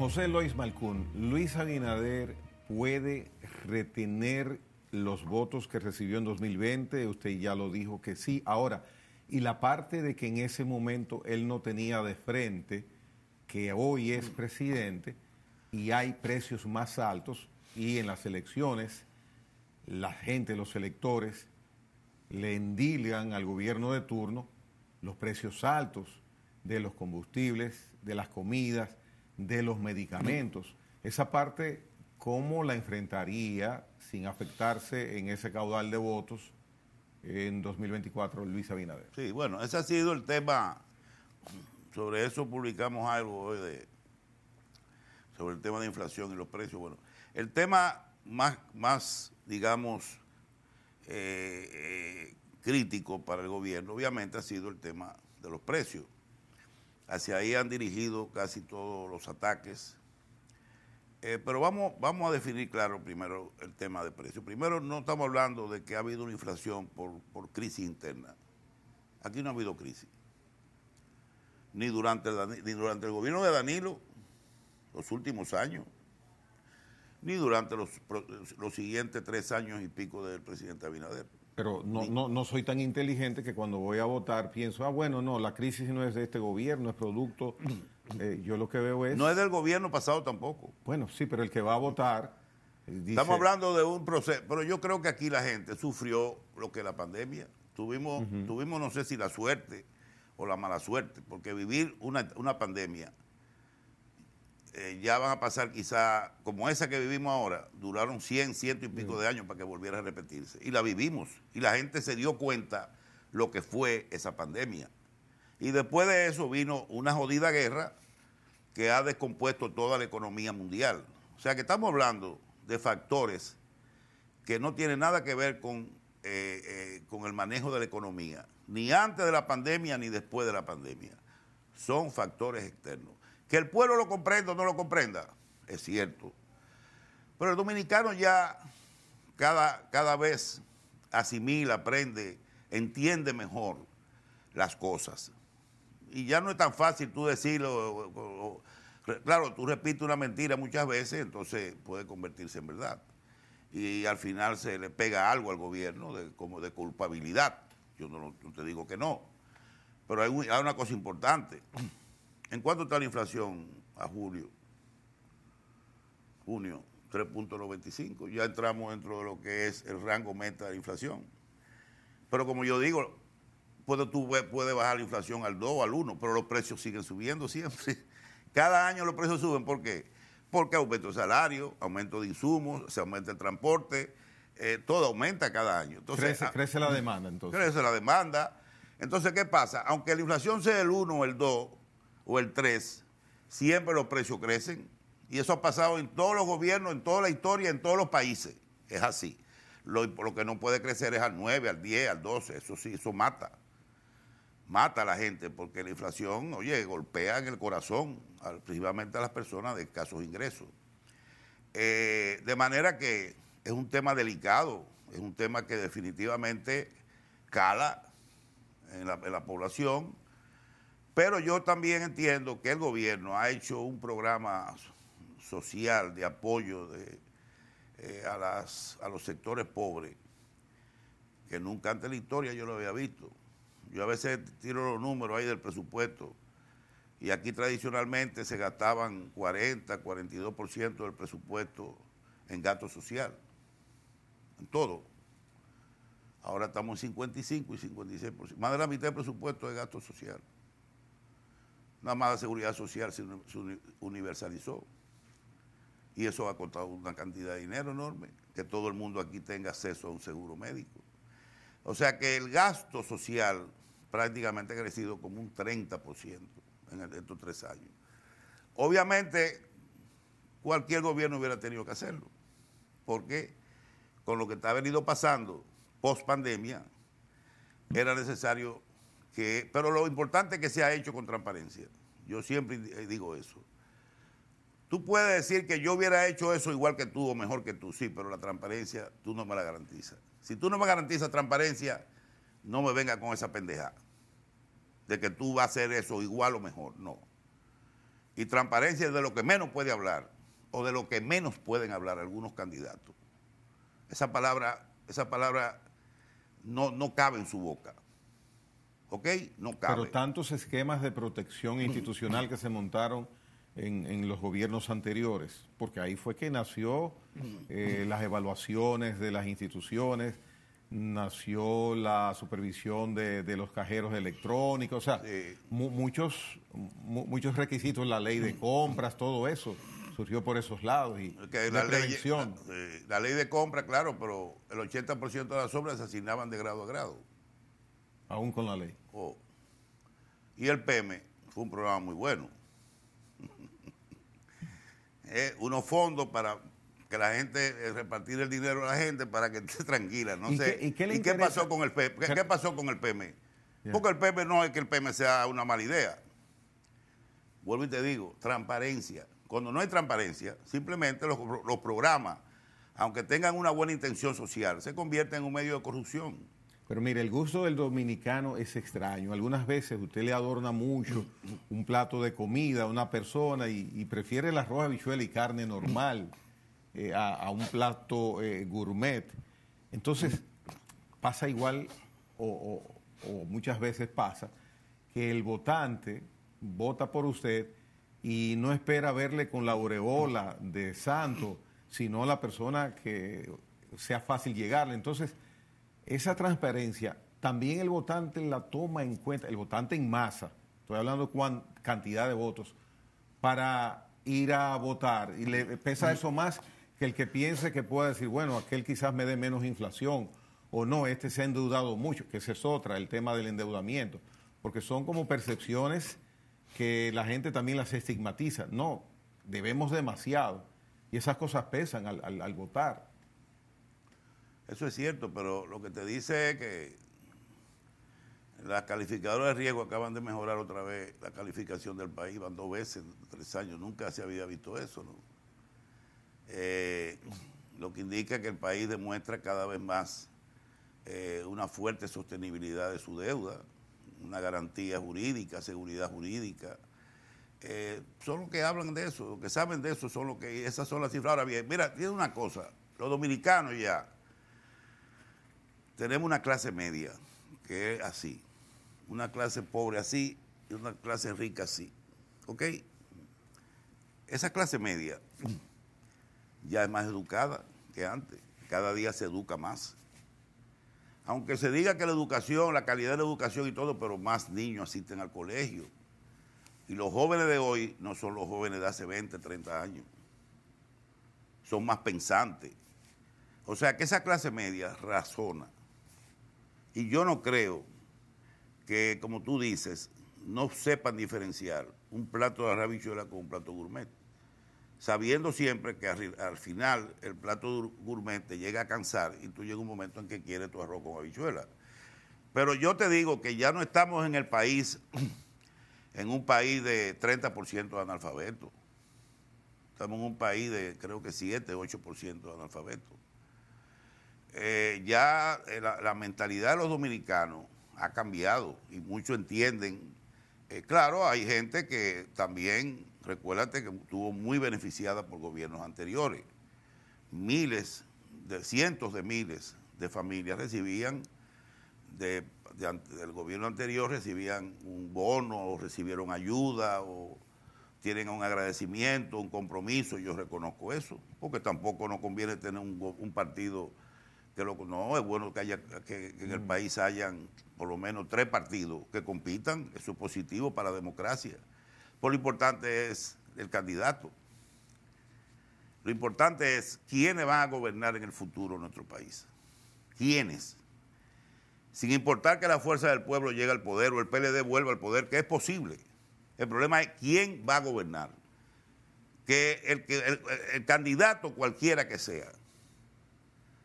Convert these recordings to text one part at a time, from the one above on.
José Lois Malcún, Luis Abinader puede retener los votos que recibió en 2020, usted ya lo dijo que sí. Ahora, y la parte de que en ese momento él no tenía de frente, que hoy es presidente y hay precios más altos y en las elecciones la gente, los electores, le endilgan al gobierno de turno los precios altos de los combustibles, de las comidas, de los medicamentos. Esa parte, ¿cómo la enfrentaría sin afectarse en ese caudal de votos en 2024 Luis Abinader? Sí, bueno, ese ha sido el tema. Sobre eso publicamos algo hoy de, sobre el tema de inflación y los precios. Bueno, el tema más, más digamos, eh, eh, crítico para el gobierno, obviamente, ha sido el tema de los precios. Hacia ahí han dirigido casi todos los ataques. Eh, pero vamos, vamos a definir claro primero el tema de precios. Primero, no estamos hablando de que ha habido una inflación por, crisis interna. Aquí no ha habido crisis. Ni durante, el, durante el gobierno de Danilo, los últimos años, ni durante los, los siguientes tres años y pico del presidente Abinader pero no, no, no soy tan inteligente que cuando voy a votar pienso, ah, bueno, no, la crisis no es de este gobierno, es producto. Eh, yo lo que veo es. No es del gobierno pasado tampoco. Bueno, sí, pero el que va a votar. Eh, Estamos hablando de un proceso, pero yo creo que aquí la gente sufrió lo que la pandemia. Tuvimos, tuvimos no sé si la suerte o la mala suerte, porque vivir una, una pandemia eh, ya van a pasar quizá, como esa que vivimos ahora, duraron 100, ciento y pico de años para que volviera a repetirse. Y la vivimos. Y la gente se dio cuenta lo que fue esa pandemia. Y después de eso vino una jodida guerra que ha descompuesto toda la economía mundial. O sea que estamos hablando de factores que no tienen nada que ver con, eh, eh, con el manejo de la economía, ni antes de la pandemia ni después de la pandemia. Son factores externos. Que el pueblo lo comprenda o no lo comprenda, es cierto. Pero el dominicano ya cada, cada vez asimila, aprende, entiende mejor las cosas. Y ya no es tan fácil tú decirlo. claro, tú repites una mentira muchas veces, entonces puede convertirse en verdad. Y al final se le pega algo al gobierno de, como de culpabilidad. Yo no, te digo que no. Pero hay una cosa importante. ¿En cuánto está la inflación a julio? Junio, 3.95. Ya entramos dentro de lo que es el rango meta de la inflación. Pero como yo digo, puede, tú puedes bajar la inflación al 2, al 1, pero los precios siguen subiendo siempre. Cada año los precios suben. ¿Por qué? Porque aumento de salario, aumento de insumos, se aumenta el transporte, eh, todo aumenta cada año. Entonces, crece, ah, crece, la demanda, entonces. Crece la demanda. Entonces, ¿qué pasa? Aunque la inflación sea el 1 o el 2, o el 3, siempre los precios crecen. Y eso ha pasado en todos los gobiernos, en toda la historia, en todos los países. Es así. Lo, lo que no puede crecer es al 9, al 10, al 12. Eso sí, eso mata. Mata a la gente porque la inflación, oye, golpea en el corazón, principalmente a las personas de escasos ingresos. Eh, de manera que es un tema delicado, es un tema que definitivamente cala en la población pero yo también entiendo que el gobierno ha hecho un programa social de apoyo eh, a, los sectores pobres que nunca antes en la historia yo lo había visto. Yo a veces tiro los números ahí del presupuesto y aquí tradicionalmente se gastaban 40, 42% del presupuesto en gasto social, en todo. Ahora estamos en 55 y 56%, más de la mitad del presupuesto de gasto social. Nada más la seguridad social se universalizó. Y eso ha costado una cantidad de dinero enorme, que todo el mundo aquí tenga acceso a un seguro médico. O sea que el gasto social prácticamente ha crecido como un 30% en estos tres años. Obviamente, cualquier gobierno hubiera tenido que hacerlo, porque con lo que está venido pasando post pandemia, era necesario pero lo importante es que se ha hecho con transparencia. Yo siempre eh, digo eso. Tú puedes decir que yo hubiera hecho eso igual que tú o mejor que tú, sí, pero la transparencia tú no me la garantizas. Si tú no me garantizas transparencia, no me venga con esa pendeja de que tú vas a hacer eso igual o mejor, no. Y transparencia es de lo que menos puede hablar o de lo que menos pueden hablar algunos candidatos. Esa palabra, esa palabra no, no cabe en su boca. ¿ok? No cabe. Pero tantos esquemas de protección mm. institucional que se montaron en, los gobiernos anteriores, porque ahí fue que nació mm. eh, las evaluaciones de las instituciones, nació la supervisión de, los cajeros electrónicos, o sea, muchos, muchos requisitos, la ley de mm. compras, todo eso surgió por esos lados y la, ley, eh, la, ley de compras claro, pero el 80% de las obras se asignaban de grado a grado. Aún con la ley. Y el PM fue un programa muy bueno. unos fondos para que la gente eh, repartir el dinero a la gente para que esté tranquila. No ¿Y sé. Qué, ¿Y, qué, pasó con el PM? ¿Qué, pasó con el PM? Porque el PM no es que el PM sea una mala idea. Vuelvo y te digo, transparencia. Cuando no hay transparencia, simplemente los, los programas, aunque tengan una buena intención social, se convierten en un medio de corrupción. Pero mire, el gusto del dominicano es extraño. Algunas veces usted le adorna mucho un plato de comida a una persona y, prefiere la arroz, habichuela y carne normal eh, a, un plato eh, gourmet. Entonces, pasa igual, o, o muchas veces pasa, que el votante vota por usted y no espera verle con la aureola de santo, sino la persona que sea fácil llegarle. Entonces, esa transparencia también el votante la toma en cuenta, el votante en masa, estoy hablando de cantidad de votos, para ir a votar. Y le pesa eso más que el que piense que pueda decir, bueno, aquel quizás me dé menos inflación, o no, este se ha endeudado mucho, que ese es otra, el tema del endeudamiento, porque son como percepciones que la gente también las estigmatiza. No, debemos demasiado. Y esas cosas pesan al votar. Eso es cierto, pero lo que te dice es que las calificadoras de riesgo acaban de mejorar otra vez la calificación del país, van dos veces, tres años, nunca se había visto eso, ¿no? Eh, lo que indica que el país demuestra cada vez más eh, una fuerte sostenibilidad de su deuda, una garantía jurídica, seguridad jurídica. Eh, son los que hablan de eso, los que saben de eso, son los que, esas son las cifras. Ahora bien, mira, tiene una cosa, los dominicanos ya, tenemos una clase media, que es así, una clase pobre así y una clase rica así. ¿Ok? Esa clase media ya es más educada que antes, cada día se educa más. Aunque se diga que la educación, la calidad de la educación y todo, pero más niños asisten al colegio. Y los jóvenes de hoy no son los jóvenes de hace 20, 30 años. Son más pensantes. O sea que esa clase media razona y yo no creo que, como tú dices, no sepan diferenciar un plato de arrabichuela con un plato gourmet, sabiendo siempre que al, final el plato gourmet te llega a cansar y tú llegas un momento en que quieres tu arroz con habichuela. Pero yo te digo que ya no estamos en el país, en un país de 30% de analfabeto. Estamos en un país de creo que 7, 8% de analfabetos. Eh, ya eh, la, mentalidad de los dominicanos ha cambiado y muchos entienden. Eh, claro, hay gente que también, recuérdate que estuvo muy beneficiada por gobiernos anteriores. Miles, de, cientos de miles de familias recibían del gobierno anterior, recibían un bono o recibieron ayuda o tienen un agradecimiento, un compromiso, yo reconozco eso, porque tampoco nos conviene tener un partido que lo, no, es bueno que, haya, que, en el mm. país hayan por lo menos tres partidos que compitan, eso es positivo para la democracia. Por lo importante es el candidato. Lo importante es quiénes van a gobernar en el futuro nuestro país. ¿Quiénes? Sin importar que la fuerza del pueblo llegue al poder o el PLD vuelva al poder, que es posible. El problema es quién va a gobernar. Que el, el, el candidato cualquiera que sea,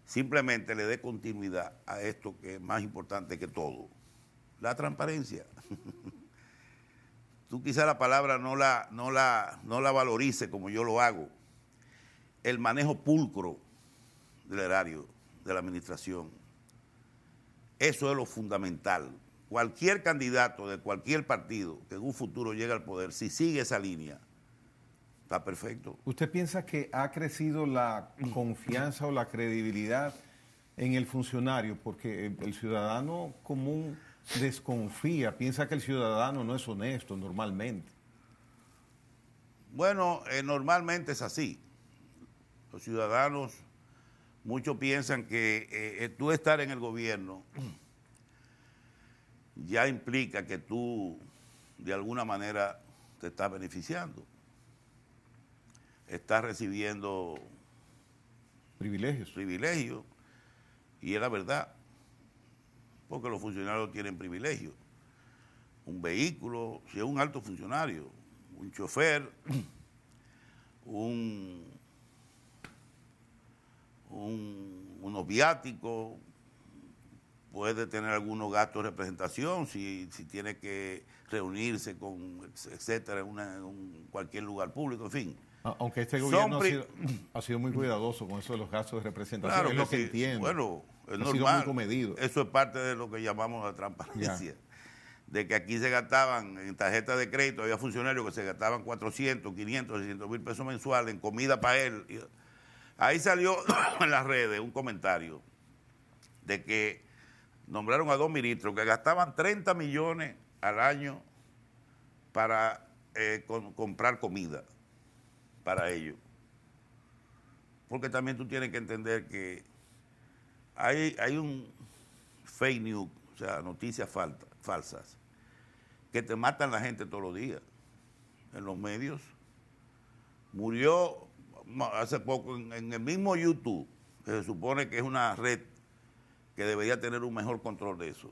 simplemente le dé continuidad a esto que es más importante que todo, la transparencia. Tú quizá la palabra no la, no la, no la valorice como yo lo hago. El manejo pulcro del erario, de la administración. Eso es lo fundamental. Cualquier candidato de cualquier partido que en un futuro llegue al poder, si sigue esa línea, Está perfecto. ¿Usted piensa que ha crecido la confianza o la credibilidad en el funcionario? Porque el ciudadano común desconfía, piensa que el ciudadano no es honesto normalmente. Bueno, eh, normalmente es así. Los ciudadanos, muchos piensan que eh, eh, tú estar en el gobierno ya implica que tú de alguna manera te estás beneficiando está recibiendo privilegios. Y es la verdad, porque los funcionarios tienen privilegios. Un vehículo, si es un alto funcionario, un chofer, un, un, unos viáticos, puede tener algunos gastos de representación si, tiene que reunirse con, etcétera, en, en cualquier lugar público, en fin. Aunque este gobierno ha sido, muy cuidadoso con eso de los gastos de representación, claro es lo Bueno, es normal. comedido. Eso es parte de lo que llamamos la transparencia. De que aquí se gastaban en tarjetas de crédito, había funcionarios que se gastaban 400, 500, 600 mil pesos mensuales en comida para él. Ahí salió en las redes un comentario de que nombraron a dos ministros que gastaban 30 millones al año para eh, comprar comida para ello. Porque también tú tienes que entender que hay, hay un fake news, o sea, noticias falsas, que te matan la gente todos los días en los medios. Murió hace poco en, el mismo YouTube, que se supone que es una red que debería tener un mejor control de eso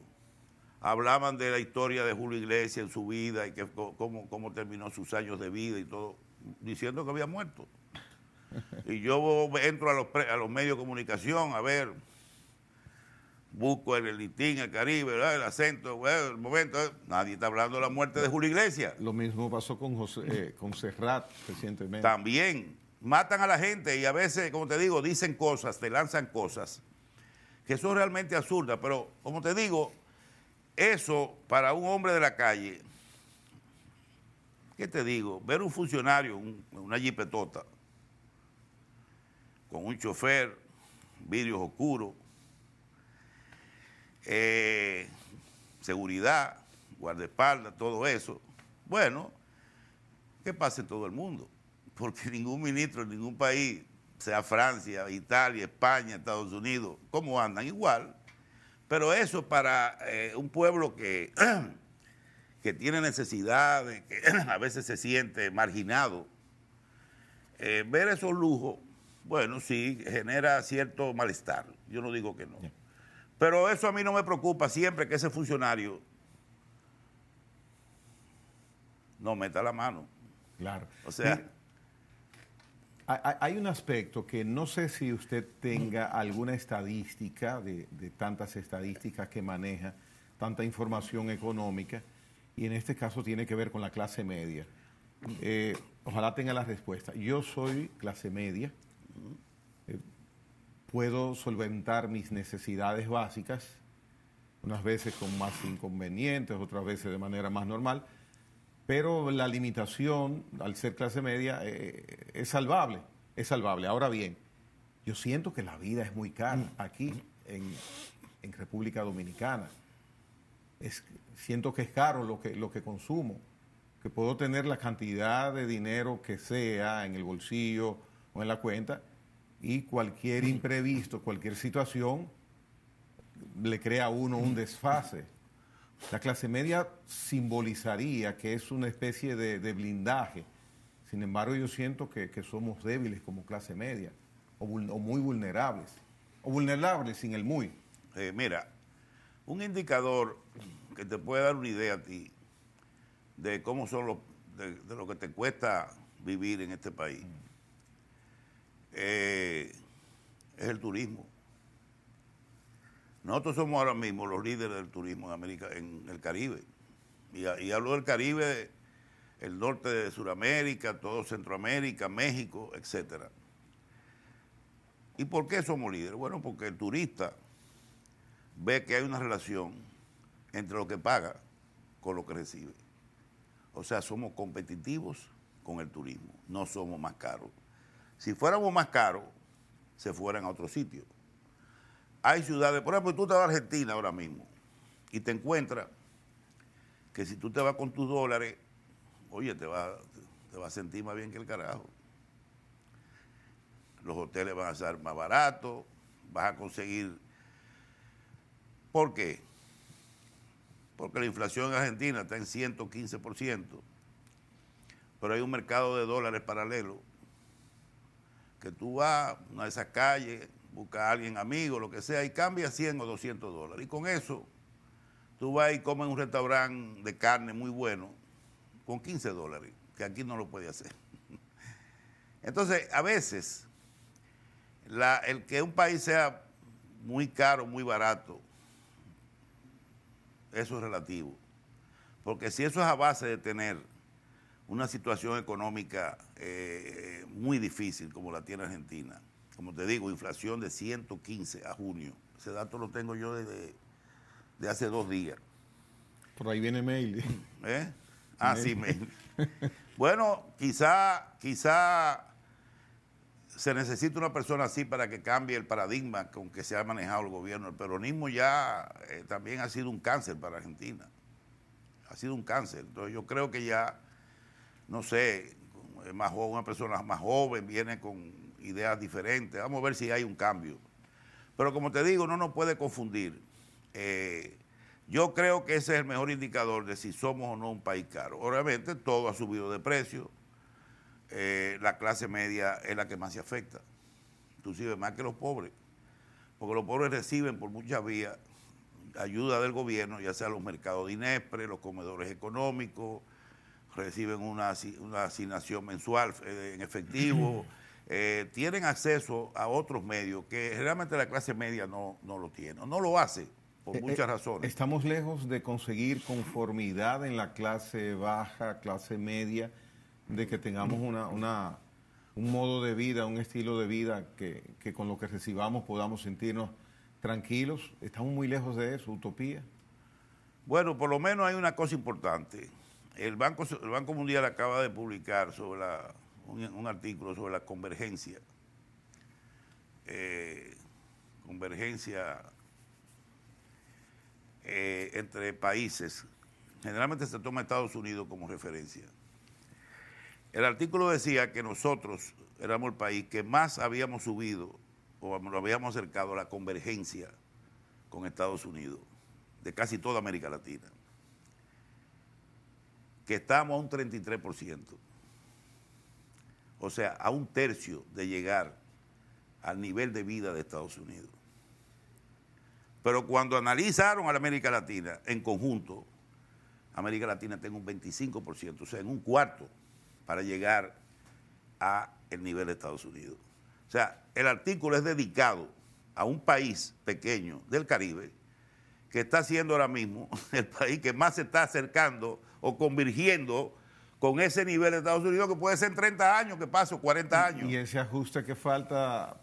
hablaban de la historia de Julio Iglesias en su vida y que, cómo, cómo terminó sus años de vida y todo diciendo que había muerto. Y yo entro a los, medios de comunicación a ver, busco el litín, el Caribe, el acento, el momento. ¿eh? Nadie está hablando de la muerte de Julio Iglesias. Lo mismo pasó con, José, eh, con Serrat recientemente. También matan a la gente y a veces, como te digo, dicen cosas, te lanzan cosas que son realmente absurdas. Pero, como te digo, eso para un hombre de la calle ¿qué te digo? Ver un funcionario, una jipetota, con un chofer, vidrios oscuros, eh, seguridad, guardaespaldas, todo eso. Bueno, ¿qué pasa en todo el mundo, porque ningún ministro en ningún país, sea Francia, Italia, España, Estados Unidos, ¿cómo andan? Igual. Pero eso para eh, un pueblo que que tiene necesidad, que a veces se siente marginado, eh, ver esos lujos, bueno, sí, genera cierto malestar. Yo no digo que no. Pero eso a mí no me preocupa siempre que ese funcionario no meta la mano. Claro. O sea. hay un aspecto que no sé si usted tenga alguna estadística de tantas estadísticas que maneja, tanta información económica, y en este caso tiene que ver con la clase media. Eh, ojalá tenga la respuesta. Yo soy clase media, eh, puedo solventar mis necesidades básicas, unas veces con más inconvenientes, otras veces de manera más normal, pero la limitación al ser clase media eh, es salvable, es salvable. Ahora bien, yo siento que la vida es muy cara aquí en, República Dominicana. Es, siento que es caro lo que, lo que consumo, que puedo tener la cantidad de dinero que sea en el bolsillo o en la cuenta y cualquier imprevisto, cualquier situación le crea a uno un desfase. La clase media simbolizaría que es una especie de, blindaje. Sin embargo, yo siento que, somos débiles como clase media o, muy vulnerables, o vulnerables sin el muy. Eh, mira, un indicador que te puede dar una idea a ti de cómo son los, de, lo que te cuesta vivir en este país, eh, es el turismo. Nosotros somos ahora mismo los líderes del turismo en América, en el Caribe. Y, y hablo del Caribe, el norte de Sudamérica, todo Centroamérica, México, etcétera. ¿Y por qué somos líderes? Bueno, porque el turista ve que hay una relación entre lo que paga con lo que recibe. O sea, somos competitivos con el turismo, no somos más caros. Si fuéramos más caros, se fueran a otro sitio. Hay ciudades, por ejemplo, tú te vas a Argentina ahora mismo y te encuentras que si tú te vas con tus dólares, oye, te vas te va a sentir más bien que el carajo. Los hoteles van a ser más baratos, vas a conseguir... ¿Por qué? porque la inflación en Argentina está en 115%, pero hay un mercado de dólares paralelo, que tú vas a esas calles, buscas a alguien amigo, lo que sea, y cambia 100 o 200 dólares. Y con eso, tú vas y comes un restaurante de carne muy bueno, con 15 dólares, que aquí no lo puede hacer. Entonces, a veces, el que un país sea muy caro, muy barato, eso es relativo. Porque si eso es a base de tener una situación económica eh, muy difícil como la tiene Argentina, como te digo, inflación de 115 a junio, ese dato lo tengo yo desde de hace dos días. Por ahí viene mail. ¿Eh? Ah, sí, mail. bueno, quizá, quizá se necesita una persona así para que cambie el paradigma con que se ha manejado el gobierno. El peronismo ya eh, también ha sido un cáncer para Argentina. Ha sido un cáncer. Entonces yo creo que ya, no sé, más joven, una persona más joven viene con ideas diferentes. Vamos a ver si hay un cambio. Pero como te digo, no nos puede confundir. Eh, yo creo que ese es el mejor indicador de si somos o no un país caro. Obviamente todo ha subido de precio eh, la clase media es la que más se afecta, inclusive más que los pobres, porque los pobres reciben por muchas vías ayuda del gobierno, ya sea los mercados de los comedores económicos, reciben una, asignación mensual eh, en efectivo, eh, tienen acceso a otros medios que realmente la clase media no, lo tiene, no lo hace por muchas razones. Estamos lejos de conseguir conformidad en la clase baja, clase media de que tengamos una, un modo de vida, un estilo de vida que, con lo que recibamos podamos sentirnos tranquilos. Estamos muy lejos de eso, utopía. Bueno, por lo menos hay una cosa importante. El Banco, Mundial acaba de publicar sobre un, artículo sobre la convergencia. Eh, convergencia eh, entre países. Generalmente se toma Estados Unidos como referencia. El artículo decía que nosotros éramos el país que más habíamos subido o lo habíamos acercado a la convergencia con Estados Unidos, de casi toda América Latina, que estábamos a un 33%, o sea, a un tercio de llegar al nivel de vida de Estados Unidos. Pero cuando analizaron a América Latina en conjunto, América Latina tiene un 25%, o sea, en un cuarto para llegar a el nivel de Estados Unidos. O sea, el artículo es dedicado a un país pequeño del Caribe que está siendo ahora mismo el país que más se está acercando o convirgiendo con ese nivel de Estados Unidos que puede ser en 30 años que paso, 40 años. Y ese ajuste que falta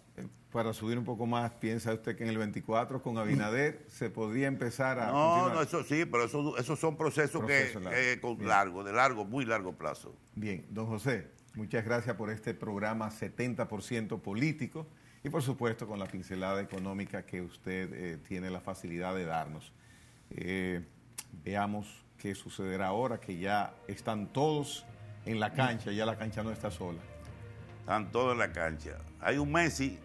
para subir un poco más, piensa usted que en el 24 con Abinader mm. se podría empezar a... No, no, eso sí, pero esos son procesos que, eh, con largo, de largo, muy largo plazo. Bien, don José, muchas gracias por este programa 70% político y por supuesto con la pincelada económica que usted eh, tiene la facilidad de darnos. Eh, veamos qué sucederá ahora que ya están todos en la cancha, ya la cancha no está sola. Están todos en la cancha. Hay un Messi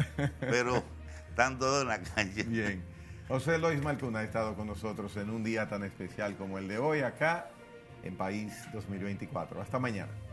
pero están todos en la calle. Bien. José Lois Malcuna ha estado con nosotros en un día tan especial como el de hoy acá en País 2024. Hasta mañana.